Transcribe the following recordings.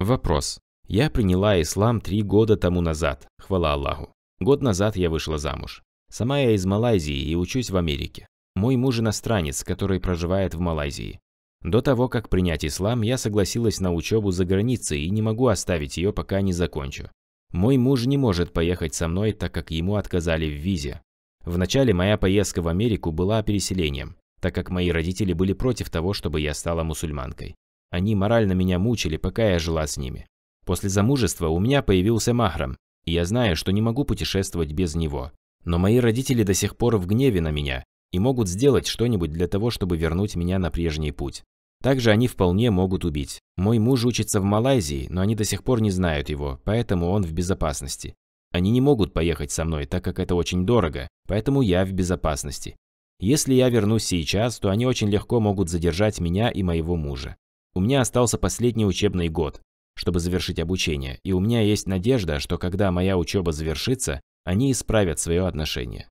Вопрос. Я приняла ислам три года тому назад, хвала Аллаху. Год назад я вышла замуж. Сама я из Малайзии и учусь в Америке. Мой муж иностранец, который проживает в Малайзии. До того, как принять ислам, я согласилась на учебу за границей и не могу оставить ее, пока не закончу. Мой муж не может поехать со мной, так как ему отказали в визе. Вначале моя поездка в Америку была переселением, так как мои родители были против того, чтобы я стала мусульманкой. Они морально меня мучили, пока я жила с ними. После замужества у меня появился Махрам, и я знаю, что не могу путешествовать без него. Но мои родители до сих пор в гневе на меня и могут сделать что-нибудь для того, чтобы вернуть меня на прежний путь. Также они вполне могут убить. Мой муж учится в Малайзии, но они до сих пор не знают его, поэтому он в безопасности. Они не могут поехать со мной, так как это очень дорого, поэтому я в безопасности. Если я вернусь сейчас, то они очень легко могут задержать меня и моего мужа. У меня остался последний учебный год, чтобы завершить обучение, и у меня есть надежда, что когда моя учеба завершится, они исправят свое отношение.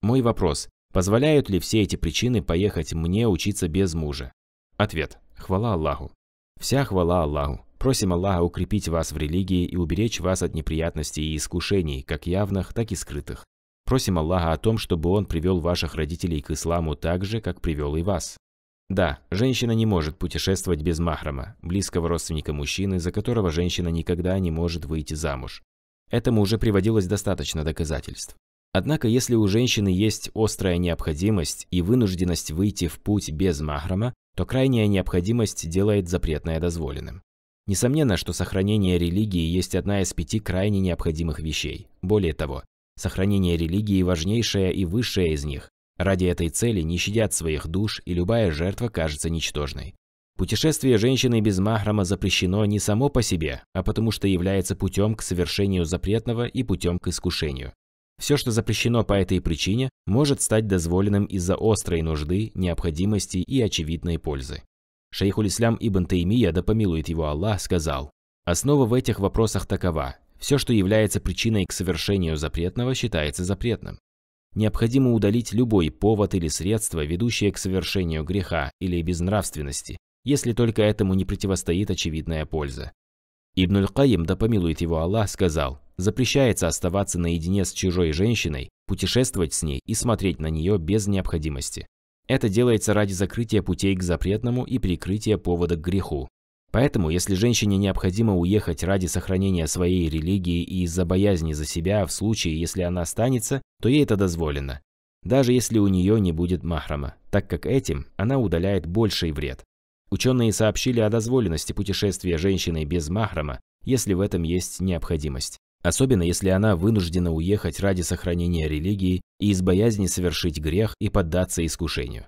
Мой вопрос – позволяют ли все эти причины поехать мне учиться без мужа? Ответ – хвала Аллаху. Вся хвала Аллаху. Просим Аллаха укрепить вас в религии и уберечь вас от неприятностей и искушений, как явных, так и скрытых. Просим Аллаха о том, чтобы Он привел ваших родителей к исламу так же, как привел и вас. Да, женщина не может путешествовать без махрама, близкого родственника мужчины, за которого женщина никогда не может выйти замуж. Этому уже приводилось достаточно доказательств. Однако, если у женщины есть острая необходимость и вынужденность выйти в путь без махрама, то крайняя необходимость делает запретное дозволенным. Несомненно, что сохранение религии есть одна из пяти крайне необходимых вещей. Более того, сохранение религии – важнейшая и высшая из них, Ради этой цели не щадят своих душ, и любая жертва кажется ничтожной. Путешествие женщины без махрама запрещено не само по себе, а потому что является путем к совершению запретного и путем к искушению. Все, что запрещено по этой причине, может стать дозволенным из-за острой нужды, необходимости и очевидной пользы. Шейхулислам Ибн Таймия, да помилует его Аллах, сказал, «Основа в этих вопросах такова. Все, что является причиной к совершению запретного, считается запретным необходимо удалить любой повод или средство, ведущее к совершению греха или безнравственности, если только этому не противостоит очевидная польза. Ибн Аль-Каим, да помилует его Аллах, сказал, запрещается оставаться наедине с чужой женщиной, путешествовать с ней и смотреть на нее без необходимости. Это делается ради закрытия путей к запретному и прикрытия повода к греху, Поэтому, если женщине необходимо уехать ради сохранения своей религии и из-за боязни за себя, в случае, если она останется, то ей это дозволено. Даже если у нее не будет махрама, так как этим она удаляет больший вред. Ученые сообщили о дозволенности путешествия женщины без махрама, если в этом есть необходимость. Особенно если она вынуждена уехать ради сохранения религии и из боязни совершить грех и поддаться искушению.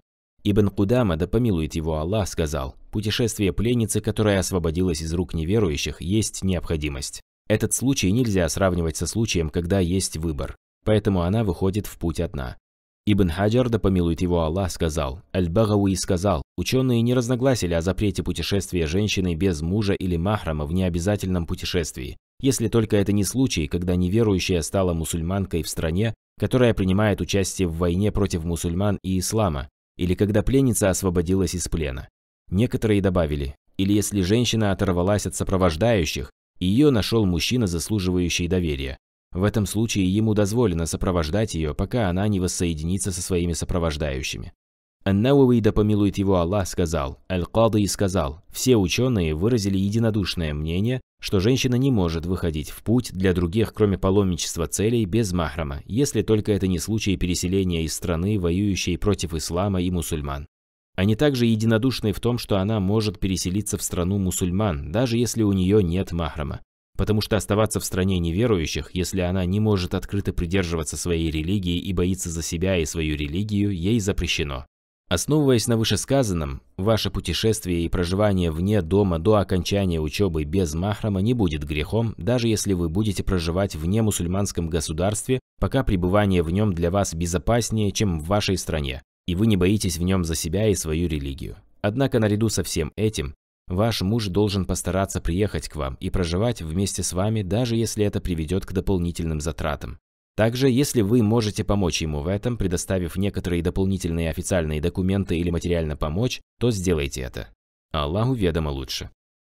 Ибн Кудама, да помилует его Аллах, сказал, «Путешествие пленницы, которая освободилась из рук неверующих, есть необходимость. Этот случай нельзя сравнивать со случаем, когда есть выбор, поэтому она выходит в путь одна». Ибн Хаджар, да помилует его Аллах, сказал, Аль-Багауи сказал, ученые не разногласили о запрете путешествия женщины без мужа или махрама в необязательном путешествии, если только это не случай, когда неверующая стала мусульманкой в стране, которая принимает участие в войне против мусульман и ислама, или когда пленница освободилась из плена. Некоторые добавили, или если женщина оторвалась от сопровождающих, и ее нашел мужчина, заслуживающий доверия. В этом случае ему дозволено сопровождать ее, пока она не воссоединится со своими сопровождающими. Ан-Навуи, да помилует его Аллах, сказал, Аль-Кады сказал, все ученые выразили единодушное мнение, что женщина не может выходить в путь для других, кроме паломничества целей, без махрама, если только это не случай переселения из страны, воюющей против ислама и мусульман. Они также единодушны в том, что она может переселиться в страну мусульман, даже если у нее нет махрама. Потому что оставаться в стране неверующих, если она не может открыто придерживаться своей религии и боится за себя и свою религию, ей запрещено. Основываясь на вышесказанном, ваше путешествие и проживание вне дома до окончания учебы без махрама не будет грехом, даже если вы будете проживать вне мусульманском государстве, пока пребывание в нем для вас безопаснее, чем в вашей стране, и вы не боитесь в нем за себя и свою религию. Однако наряду со всем этим, ваш муж должен постараться приехать к вам и проживать вместе с вами, даже если это приведет к дополнительным затратам. Также, если вы можете помочь ему в этом, предоставив некоторые дополнительные официальные документы или материально помочь, то сделайте это. Аллаху ведомо лучше.